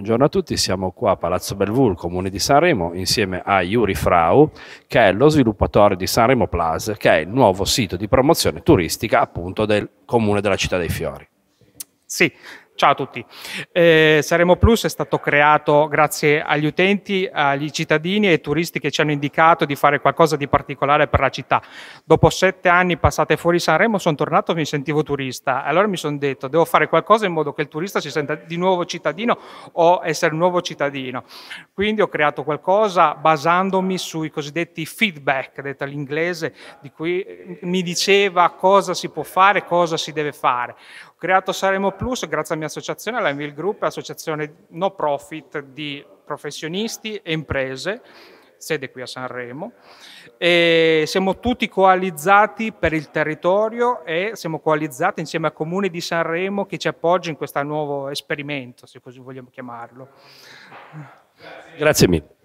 Buongiorno a tutti, siamo qua a Palazzo Bellevue, comune di Sanremo, insieme a Yuri Frau, che è lo sviluppatore di Sanremo Plus, che è il nuovo sito di promozione turistica appunto del comune della Città dei Fiori. Sì, Ciao a tutti. Eh, Saremo Plus è stato creato grazie agli utenti, agli cittadini e ai turisti che ci hanno indicato di fare qualcosa di particolare per la città. Dopo sette anni passati fuori Sanremo sono tornato e mi sentivo turista. Allora mi sono detto devo fare qualcosa in modo che il turista si senta di nuovo cittadino o essere nuovo cittadino. Quindi ho creato qualcosa basandomi sui cosiddetti feedback, detto all'inglese, di cui eh, mi diceva cosa si può fare, cosa si deve fare. Ho creato Saremo Plus grazie a mia associazione, la Envil Group associazione no profit di professionisti e imprese, sede qui a Sanremo. E siamo tutti coalizzati per il territorio e siamo coalizzati insieme al Comune di Sanremo che ci appoggia in questo nuovo esperimento, se così vogliamo chiamarlo. Grazie mille.